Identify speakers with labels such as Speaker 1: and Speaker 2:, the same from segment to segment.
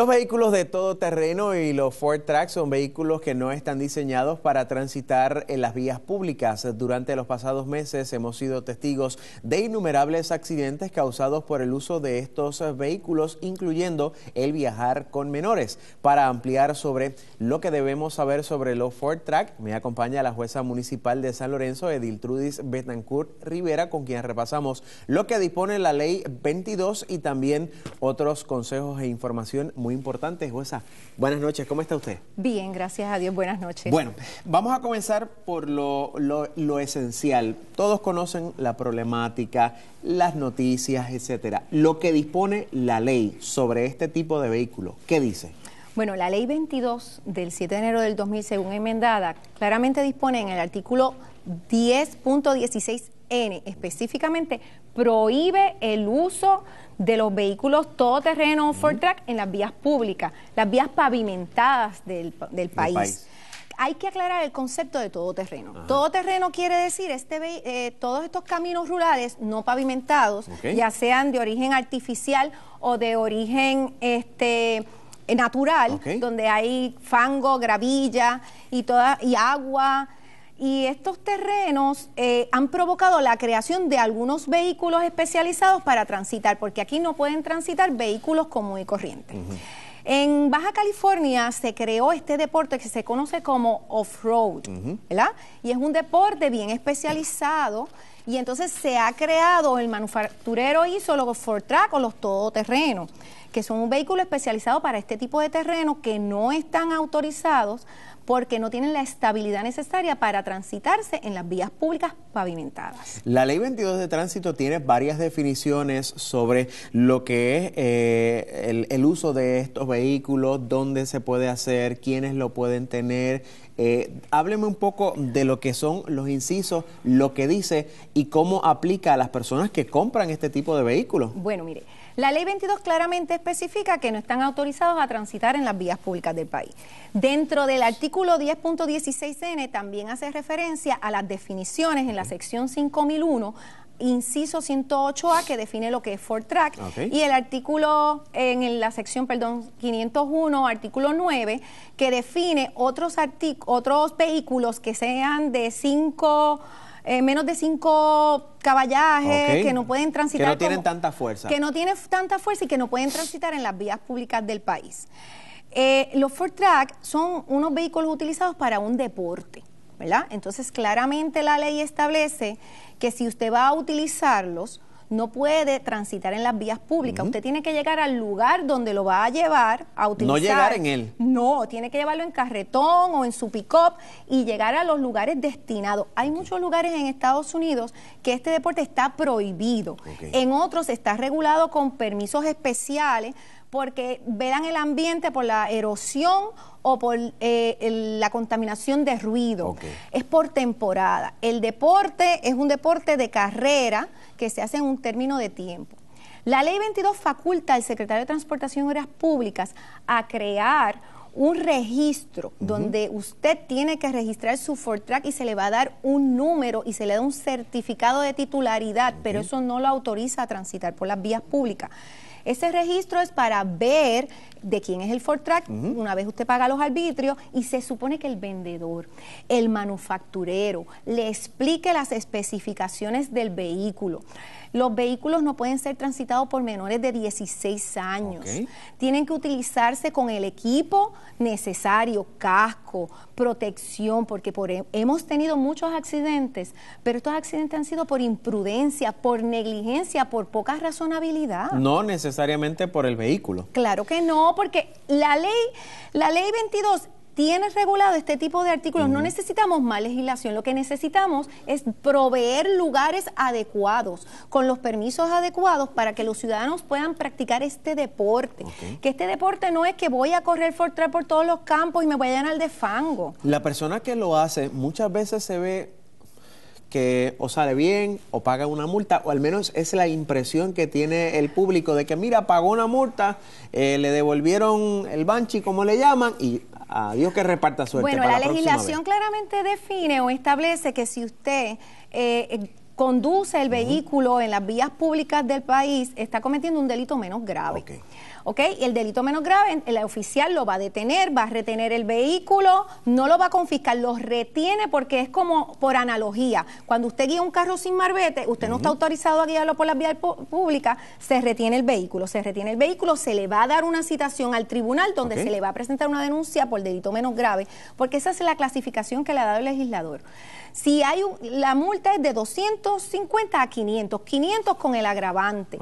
Speaker 1: Los vehículos de todo terreno y los Ford Track son vehículos que no están diseñados para transitar en las vías públicas. Durante los pasados meses hemos sido testigos de innumerables accidentes causados por el uso de estos vehículos, incluyendo el viajar con menores. Para ampliar sobre lo que debemos saber sobre los Ford Track, me acompaña la jueza municipal de San Lorenzo, Ediltrudis Betancourt Rivera, con quien repasamos lo que dispone la ley 22 y también otros consejos e información muy muy importantes. buenas noches, ¿cómo está usted?
Speaker 2: Bien, gracias a Dios, buenas noches. Bueno,
Speaker 1: vamos a comenzar por lo, lo, lo esencial. Todos conocen la problemática, las noticias, etcétera. Lo que dispone la ley sobre este tipo de vehículo ¿qué dice?
Speaker 2: Bueno, la ley 22 del 7 de enero del 2000, según enmendada, claramente dispone en el artículo 10.16n específicamente prohíbe el uso de los vehículos todoterreno o Ford Track en las vías públicas, las vías pavimentadas del, del, país. Hay que aclarar el concepto de todoterreno. Todoterreno quiere decir este, eh, todos estos caminos rurales no pavimentados, ya sean de origen artificial o de origen este, natural, donde hay fango, gravilla y, toda, y agua, y estos terrenos eh, han provocado la creación de algunos vehículos especializados para transitar, porque aquí no pueden transitar vehículos común y corriente. En Baja California se creó este deporte que se conoce como off-road, ¿verdad? Y es un deporte bien especializado y entonces se ha creado el manufacturero hizo los Track o los todoterrenos, que son un vehículo especializado para este tipo de terreno que no están autorizados porque no tienen la estabilidad necesaria para transitarse en las vías públicas pavimentadas.
Speaker 1: La ley 22 de tránsito tiene varias definiciones sobre lo que es eh, el, el, uso de estos vehículos, dónde se puede hacer, quiénes lo pueden tener, eh, hábleme un poco de lo que son los incisos, lo que dice y cómo aplica a las personas que compran este tipo de vehículos.
Speaker 2: Bueno, mire, la ley 22 claramente especifica que no están autorizados a transitar en las vías públicas del país. Dentro del artículo 10.16n también hace referencia a las definiciones en la sección 5001 inciso 108A que define lo que es Ford Track y el artículo en la sección, perdón, 501, artículo 9, que define otros, otros vehículos que sean de 5... Eh, menos de cinco caballajes, que no pueden transitar. Que no tienen tanta
Speaker 1: fuerza. Que no
Speaker 2: tienen tanta fuerza y que no pueden transitar en las vías públicas del país. Eh, los Ford Track son unos vehículos utilizados para un deporte. Entonces, claramente la ley establece que si usted va a utilizarlos, no puede transitar en las vías públicas. Usted tiene que llegar al lugar donde lo va a llevar a utilizar. No llegar en él. No, tiene que llevarlo en carretón o en su pick-up y llegar a los lugares destinados. Hay muchos lugares en Estados Unidos que este deporte está prohibido. En otros está regulado con permisos especiales porque verán el ambiente por la erosión o por eh, la contaminación de ruido. Es por temporada. El deporte es un deporte de carrera que se hace en un término de tiempo. La ley 22 faculta al secretario de Transportación y Obras Públicas a crear un registro donde usted tiene que registrar su Ford Track y se le va a dar un número y se le da un certificado de titularidad, pero eso no lo autoriza a transitar por las vías públicas. Ese registro es para ver de quién es el Ford Track, una vez usted paga los arbitrios y se supone que el vendedor, el manufacturero, le explique las especificaciones del vehículo. Los vehículos no pueden ser transitados por menores de 16 años. Tienen que utilizarse con el equipo necesario, casco, protección, porque e, hemos tenido muchos accidentes, pero estos accidentes han sido por imprudencia, por negligencia, por poca razonabilidad.
Speaker 1: No necesariamente necesariamente por el vehículo.
Speaker 2: Claro que no, porque la ley, la ley 22 tiene regulado este tipo de artículos. No necesitamos más legislación. Lo que necesitamos es proveer lugares adecuados, con los permisos adecuados para que los ciudadanos puedan practicar este deporte. Que este deporte no es que voy a correr por, por todos los campos y me voy a llenar de fango.
Speaker 1: La persona que lo hace muchas veces se ve que o sale bien o paga una multa, o al menos es la impresión que tiene el público de que, mira, pagó una multa, eh, le devolvieron el banchi, como le llaman, y a Dios que reparta suerte. Bueno, la, legislación
Speaker 2: claramente define o establece que si usted... Eh, conduce el vehículo en las vías públicas del país, está cometiendo un delito menos grave. Y el delito menos grave, el oficial lo va a detener, va a retener el vehículo, no lo va a confiscar, lo retiene porque es como por analogía. Cuando usted guía un carro sin marbete, usted no está autorizado a guiarlo por las vías públicas, se retiene el vehículo, se retiene el vehículo, se le va a dar una citación al tribunal donde se le va a presentar una denuncia por delito menos grave, porque esa es la clasificación que le ha dado el legislador. Si hay un, la multa es de 250 a 500, 500 con el agravante.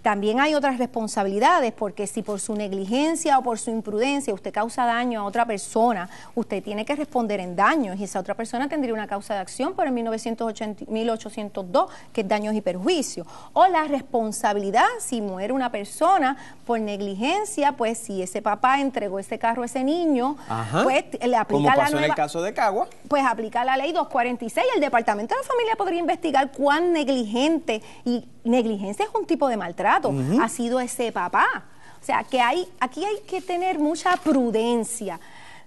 Speaker 2: También hay otras responsabilidades porque si por su negligencia o por su imprudencia usted causa daño a otra persona, usted tiene que responder en daños y esa otra persona tendría una causa de acción por el 1980, 1802, que es daños y perjuicios. O la responsabilidad, si muere una persona por negligencia, pues si ese papá entregó ese carro a ese niño,
Speaker 1: pues le aplica Como pasó la en el caso de Cagua.
Speaker 2: Pues aplica la ley 246 y el Departamento de la Familia podría investigar cuán negligente y negligencia es un tipo de maltrato. Ha sido ese papá. O sea, que hay, aquí hay que tener mucha prudencia.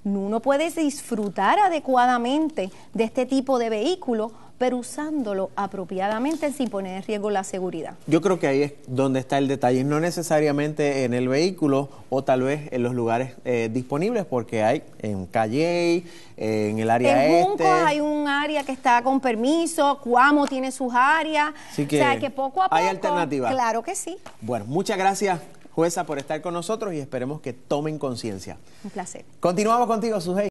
Speaker 2: Uno puede disfrutar adecuadamente de este tipo de vehículo, pero usándolo apropiadamente sin poner en riesgo la seguridad.
Speaker 1: Yo creo que ahí es donde está el detalle, no necesariamente en el vehículo o tal vez en los lugares eh, disponibles, porque hay en Calle, en el área en este. Juncos hay
Speaker 2: un área que está con permiso, Cuamo tiene sus áreas, que o sea que poco a poco... Hay alternativas. Claro que sí.
Speaker 1: Bueno, muchas gracias jueza, por estar con nosotros y esperemos que tomen conciencia. Un placer. Continuamos contigo, Sujei.